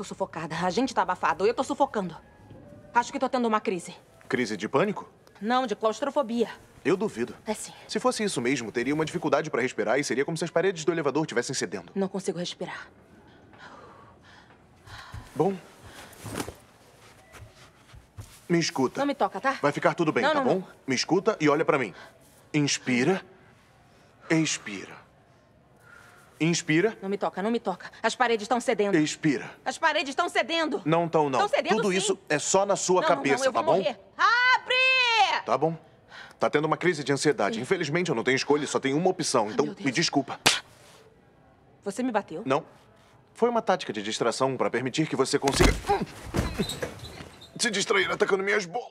Tô sufocada. A gente tá abafado. Eu tô sufocando. Acho que tô tendo uma crise. Crise de pânico? Não, de claustrofobia. Eu duvido. É sim. Se fosse isso mesmo, teria uma dificuldade para respirar e seria como se as paredes do elevador estivessem cedendo. Não consigo respirar. Bom. Me escuta. Não me toca, tá? Vai ficar tudo bem, não, tá não, bom? Não. Me escuta e olha para mim. Inspira. Expira. Inspira. Não me toca, não me toca. As paredes estão cedendo. Expira. As paredes estão cedendo. Não estão, não. Estão cedendo, Tudo sim. isso é só na sua não, cabeça, não, não, tá bom? Abre! Tá bom. Tá tendo uma crise de ansiedade. Sim. Infelizmente, eu não tenho escolha, só tenho uma opção. Então, me desculpa. Você me bateu? Não. Foi uma tática de distração para permitir que você consiga... Hum, hum, se distrair atacando minhas bolas.